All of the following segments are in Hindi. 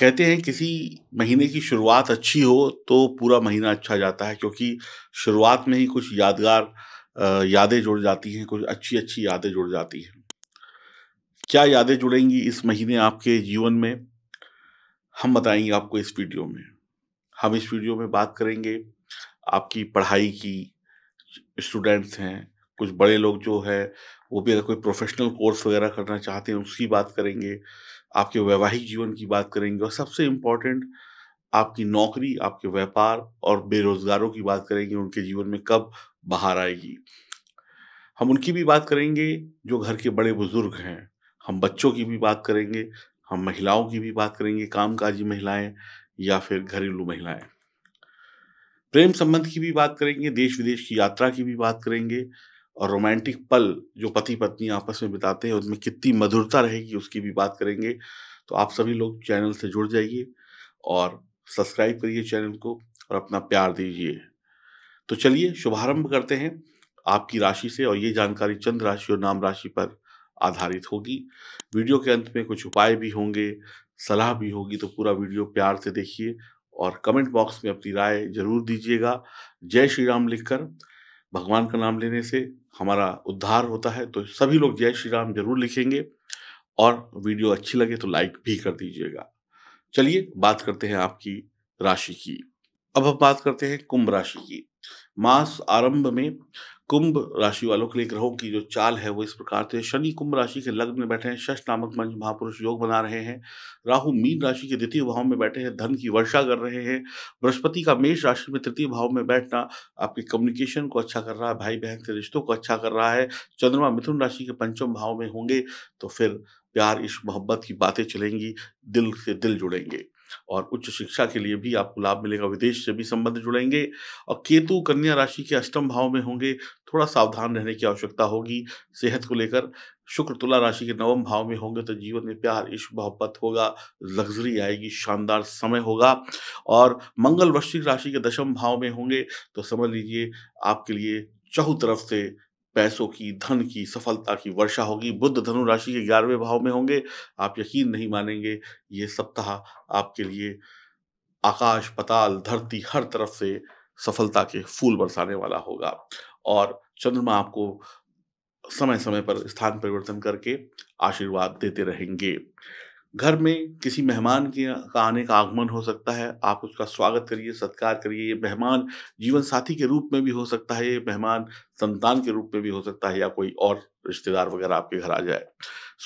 कहते हैं किसी महीने की शुरुआत अच्छी हो तो पूरा महीना अच्छा जाता है क्योंकि शुरुआत में ही कुछ यादगार यादें जुड़ जाती हैं कुछ अच्छी अच्छी यादें जुड़ जाती हैं क्या यादें जुड़ेंगी इस महीने आपके जीवन में हम बताएंगे आपको इस वीडियो में हम इस वीडियो में बात करेंगे आपकी पढ़ाई की स्टूडेंट्स हैं कुछ बड़े लोग जो है वो भी अगर कोई प्रोफेशनल कोर्स वगैरह करना चाहते हैं उसकी बात करेंगे आपके वैवाहिक जीवन की बात करेंगे और सबसे इम्पोर्टेंट आपकी नौकरी आपके व्यापार और बेरोजगारों की बात करेंगे उनके जीवन में कब बाहर आएगी हम उनकी भी बात करेंगे जो घर के बड़े बुजुर्ग हैं हम बच्चों की भी बात करेंगे हम महिलाओं की भी बात करेंगे कामकाजी महिलाएं या फिर घरेलू महिलाएं प्रेम संबंध की भी बात करेंगे देश विदेश की यात्रा की भी बात करेंगे और रोमांटिक पल जो पति पत्नी आपस में बिताते हैं उनमें कितनी मधुरता रहेगी उसकी भी बात करेंगे तो आप सभी लोग चैनल से जुड़ जाइए और सब्सक्राइब करिए चैनल को और अपना प्यार दीजिए तो चलिए शुभारंभ करते हैं आपकी राशि से और ये जानकारी चंद्र राशि और नाम राशि पर आधारित होगी वीडियो के अंत में कुछ उपाय भी होंगे सलाह भी होगी तो पूरा वीडियो प्यार से देखिए और कमेंट बॉक्स में अपनी राय जरूर दीजिएगा जय श्री राम लिखकर भगवान का नाम लेने से हमारा उद्धार होता है तो सभी लोग जय श्री राम जरूर लिखेंगे और वीडियो अच्छी लगे तो लाइक भी कर दीजिएगा चलिए बात करते हैं आपकी राशि की अब हम बात करते हैं कुंभ राशि की मास आरंभ में कुंभ राशि वालों के लिए ग्रहों की जो चाल है वो इस प्रकार से शनि कुंभ राशि के लग्न में बैठे हैं शश नामक मंच महापुरुष योग बना रहे हैं राहु मीन राशि के द्वितीय भाव में बैठे हैं धन की वर्षा कर रहे हैं बृहस्पति का मेष राशि में तृतीय भाव में बैठना आपके कम्युनिकेशन को अच्छा कर रहा है भाई बहन के रिश्तों को अच्छा कर रहा है चंद्रमा मिथुन राशि के पंचम भाव में होंगे तो फिर प्यार इश्क मोहब्बत की बातें चलेंगी दिल से दिल जुड़ेंगे और उच्च शिक्षा के लिए भी आपको लाभ मिलेगा विदेश से भी संबंध जुड़ेंगे और केतु कन्या राशि के अष्टम भाव में होंगे थोड़ा सावधान रहने की आवश्यकता होगी सेहत को लेकर शुक्र तुला राशि के नवम भाव में होंगे तो जीवन में प्यार इश्क मोहब्बत होगा लग्जरी आएगी शानदार समय होगा और मंगल वृश्चिक राशि के दशम भाव में होंगे तो समझ लीजिए आपके लिए चहु तरफ से पैसों की धन की सफलता की वर्षा होगी बुद्ध धनु राशि के ग्यारहवें भाव में होंगे आप यकीन नहीं मानेंगे ये सप्ताह आपके लिए आकाश पताल धरती हर तरफ से सफलता के फूल बरसाने वाला होगा और चंद्रमा आपको समय समय पर स्थान परिवर्तन करके आशीर्वाद देते रहेंगे घर में किसी मेहमान के का आने का आगमन हो सकता है आप उसका स्वागत करिए सत्कार करिए ये मेहमान जीवन साथी के रूप में भी हो सकता है ये मेहमान संतान के रूप में भी हो सकता है या कोई और रिश्तेदार वगैरह आपके घर आ जाए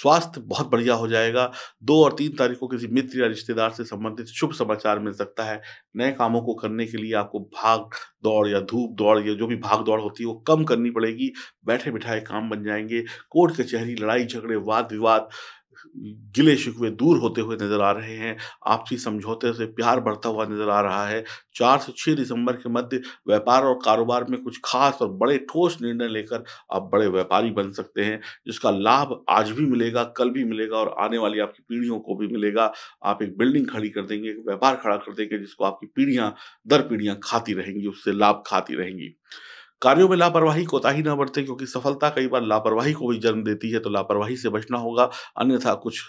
स्वास्थ्य बहुत बढ़िया हो जाएगा दो और तीन तारीख को किसी मित्र या रिश्तेदार से संबंधित शुभ समाचार मिल सकता है नए कामों को करने के लिए आपको भाग दौड़ या धूप दौड़ या जो भी भाग दौड़ होती है वो कम करनी पड़ेगी बैठे बिठाए काम बन जाएंगे कोर्ट कचहरी लड़ाई झगड़े वाद विवाद गिले शिकवे दूर होते हुए नजर आ रहे हैं आपसी समझौते से प्यार बढ़ता हुआ नजर आ रहा है चार से छः दिसंबर के मध्य व्यापार और कारोबार में कुछ खास और बड़े ठोस निर्णय लेकर आप बड़े व्यापारी बन सकते हैं जिसका लाभ आज भी मिलेगा कल भी मिलेगा और आने वाली आपकी पीढ़ियों को भी मिलेगा आप एक बिल्डिंग खड़ी कर देंगे एक व्यापार खड़ा कर देंगे जिसको आपकी पीढ़ियाँ दर पीढ़ियाँ खाती रहेंगी उससे लाभ खाती रहेंगी कार्यों में लापरवाही कोताही ना बरतें क्योंकि सफलता कई बार लापरवाही को भी जन्म देती है तो लापरवाही से बचना होगा अन्यथा कुछ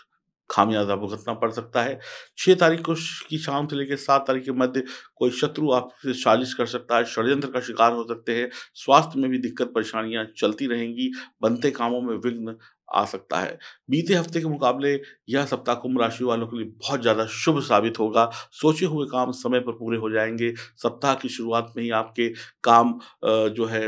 खामियाजा भुगतना पड़ सकता है छः तारीख को की शाम से लेकर सात तारीख के मध्य कोई शत्रु आपसे साजिश कर सकता है षड्यंत्र का शिकार हो सकते हैं स्वास्थ्य में भी दिक्कत परेशानियां चलती रहेंगी बनते कामों में विघ्न आ सकता है बीते हफ्ते के मुकाबले यह सप्ताह कुंभ राशि वालों के लिए बहुत ज़्यादा शुभ साबित होगा सोचे हुए काम समय पर पूरे हो जाएंगे सप्ताह की शुरुआत में ही आपके काम जो है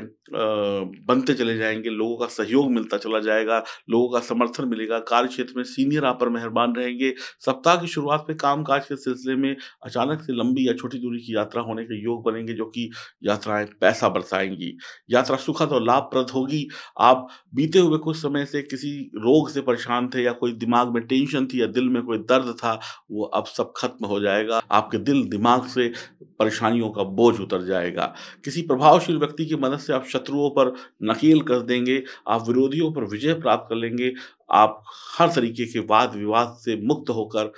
बनते चले जाएंगे लोगों का सहयोग मिलता चला जाएगा लोगों का समर्थन मिलेगा कार्य क्षेत्र में सीनियर आप पर मेहरबान रहेंगे सप्ताह की शुरुआत में काम काज के सिलसिले में अचानक से लंबी या छोटी दूरी की यात्रा होने के योग बनेंगे जो कि यात्राएं पैसा बरसाएंगी यात्रा सुखद और लाभप्रद होगी आप बीते हुए कुछ समय से किसी किसी रोग से परेशान थे या कोई दिमाग में टेंशन थी या दिल में कोई दर्द था वो अब सब खत्म हो जाएगा आपके दिल दिमाग से परेशानियों का बोझ उतर जाएगा किसी प्रभावशील व्यक्ति की मदद से आप शत्रुओं पर नकेल कर देंगे आप विरोधियों पर विजय प्राप्त कर लेंगे आप हर तरीके के वाद विवाद से मुक्त होकर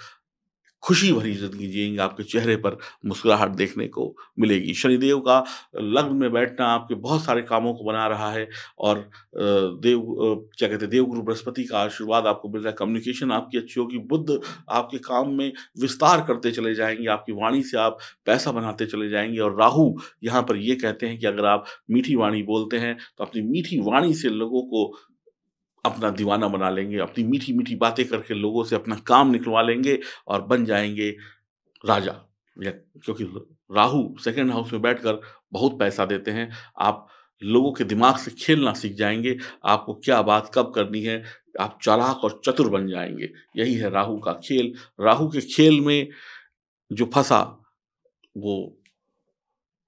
खुशी भरी जिंदगी जिएंगे आपके चेहरे पर मुस्कुराहट देखने को मिलेगी शनिदेव का लग्न में बैठना आपके बहुत सारे कामों को बना रहा है और देव क्या कहते हैं देवगुरु बृहस्पति का आशीर्वाद आपको मिल रहा है कम्युनिकेशन आपकी अच्छी होगी बुद्ध आपके काम में विस्तार करते चले जाएंगे आपकी वाणी से आप पैसा बनाते चले जाएंगे और राहू यहाँ पर ये कहते हैं कि अगर आप मीठी वाणी बोलते हैं तो अपनी मीठी वाणी से लोगों को अपना दीवाना बना लेंगे अपनी मीठी मीठी बातें करके लोगों से अपना काम निकलवा लेंगे और बन जाएंगे राजा या क्योंकि राहु सेकेंड हाउस में बैठकर बहुत पैसा देते हैं आप लोगों के दिमाग से खेलना सीख जाएंगे आपको क्या बात कब करनी है आप चालाक और चतुर बन जाएंगे यही है राहु का खेल राहु के खेल में जो फंसा वो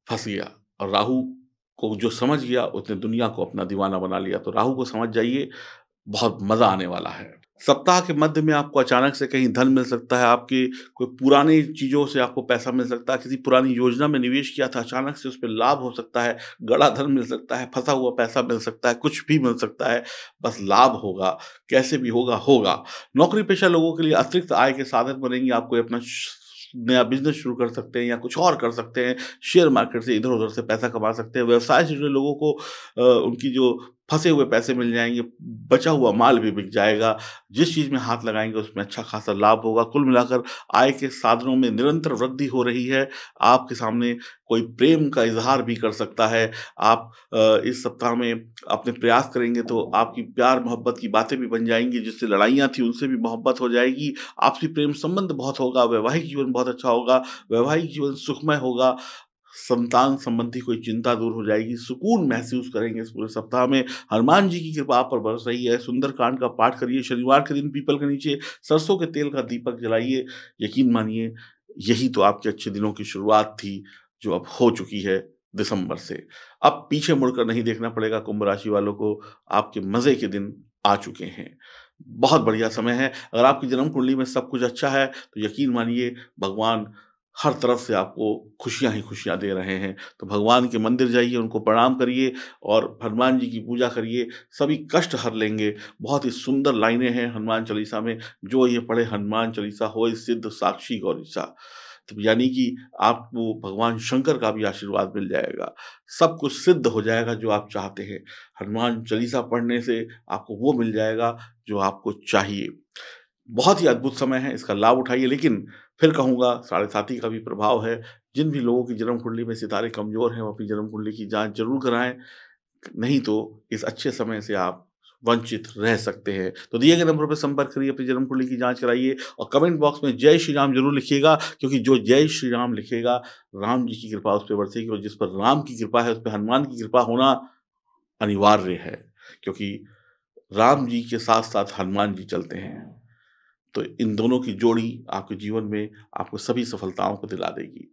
फंस गया और राहु को जो समझ गया उसने दुनिया को अपना दीवाना बना लिया तो राहु को समझ जाइए बहुत मज़ा आने वाला है सप्ताह के मध्य में आपको अचानक से कहीं धन मिल सकता है आपकी कोई पुरानी चीज़ों से आपको पैसा मिल सकता है किसी पुरानी योजना में निवेश किया था अचानक से उस पर लाभ हो सकता है गड़ा धन मिल सकता है फंसा हुआ पैसा मिल सकता है कुछ भी मिल सकता है बस लाभ होगा कैसे भी होगा होगा नौकरी पेशा लोगों के लिए अतिरिक्त आय के साधन बनेंगे आपको अपना नया बिजनेस शुरू कर सकते हैं या कुछ और कर सकते हैं शेयर मार्केट से इधर उधर से पैसा कमा सकते हैं व्यवसाय से जुड़े लोगों को उनकी जो फंसे हुए पैसे मिल जाएंगे बचा हुआ माल भी बिक जाएगा जिस चीज़ में हाथ लगाएंगे उसमें अच्छा खासा लाभ होगा कुल मिलाकर आय के साधनों में निरंतर वृद्धि हो रही है आपके सामने कोई प्रेम का इजहार भी कर सकता है आप इस सप्ताह में अपने प्रयास करेंगे तो आपकी प्यार मोहब्बत की बातें भी बन जाएंगी जिससे लड़ाइयाँ थी उनसे भी मोहब्बत हो जाएगी आपसी प्रेम संबंध बहुत होगा वैवाहिक जीवन बहुत अच्छा होगा वैवाहिक जीवन सुखमय होगा संतान संबंधी कोई चिंता दूर हो जाएगी सुकून महसूस करेंगे इस पूरे सप्ताह में हनुमान जी की कृपा आप पर बरस रही है सुंदरकांड का पाठ करिए शनिवार के दिन पीपल के नीचे सरसों के तेल का दीपक जलाइए यकीन मानिए यही तो आपके अच्छे दिनों की शुरुआत थी जो अब हो चुकी है दिसंबर से अब पीछे मुड़कर नहीं देखना पड़ेगा कुंभ राशि वालों को आपके मज़े के दिन आ चुके हैं बहुत बढ़िया समय है अगर आपकी जन्म कुंडली में सब कुछ अच्छा है तो यकीन मानिए भगवान हर तरफ से आपको खुशियां ही खुशियां दे रहे हैं तो भगवान के मंदिर जाइए उनको प्रणाम करिए और हनुमान जी की पूजा करिए सभी कष्ट हर लेंगे बहुत ही सुंदर लाइनें हैं हनुमान चालीसा में जो ये पढ़े हनुमान चालीसा हो सिद्ध साक्षी गौरीसा तो यानी कि आपको भगवान शंकर का भी आशीर्वाद मिल जाएगा सब कुछ सिद्ध हो जाएगा जो आप चाहते हैं हनुमान चालीसा पढ़ने से आपको वो मिल जाएगा जो आपको चाहिए बहुत ही अद्भुत समय है इसका लाभ उठाइए लेकिन फिर कहूँगा साढ़े साथी का भी प्रभाव है जिन भी लोगों की जन्म कुंडली में सितारे कमज़ोर हैं वो अपनी जन्म कुंडली की जांच जरूर कराएं नहीं तो इस अच्छे समय से आप वंचित रह सकते हैं तो दिए गए नंबर पर संपर्क करिए अपनी जन्म कुंडली की जांच कराइए और कमेंट बॉक्स में जय श्री राम जरूर लिखिएगा क्योंकि जो जय श्री राम लिखेगा राम जी की कृपा उस पर बरसेगी और जिस पर राम की कृपा है उस पर हनुमान की कृपा होना अनिवार्य है क्योंकि राम जी के साथ साथ हनुमान जी चलते हैं तो इन दोनों की जोड़ी आपके जीवन में आपको सभी सफलताओं को दिला देगी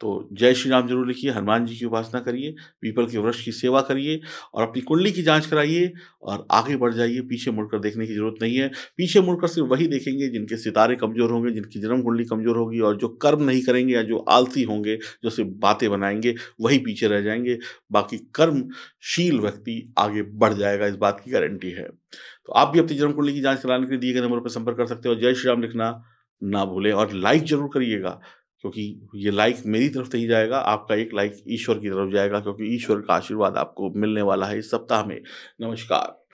तो जय श्री राम जरूर लिखिए हनुमान जी की उपासना करिए पीपल के वृक्ष की सेवा करिए और अपनी कुंडली की जांच कराइए और आगे बढ़ जाइए पीछे मुड़कर देखने की जरूरत नहीं है पीछे मुड़कर सिर्फ वही देखेंगे जिनके सितारे कमजोर होंगे जिनकी जन्म कुंडली कमजोर होगी और जो कर्म नहीं करेंगे या जो आलसी होंगे जो सिर्फ बातें बनाएंगे वही पीछे रह जाएंगे बाकी कर्मशील व्यक्ति आगे बढ़ जाएगा इस बात की गारंटी है तो आप भी अपनी जन्म कुंडली की जाँच कराने के लिए दिए गए नंबर पर संपर्क कर सकते हो जय श्री राम लिखना ना भूलें और लाइक जरूर करिएगा क्योंकि ये लाइक मेरी तरफ से ही जाएगा आपका एक लाइक ईश्वर की तरफ जाएगा क्योंकि ईश्वर का आशीर्वाद आपको मिलने वाला है इस सप्ताह में नमस्कार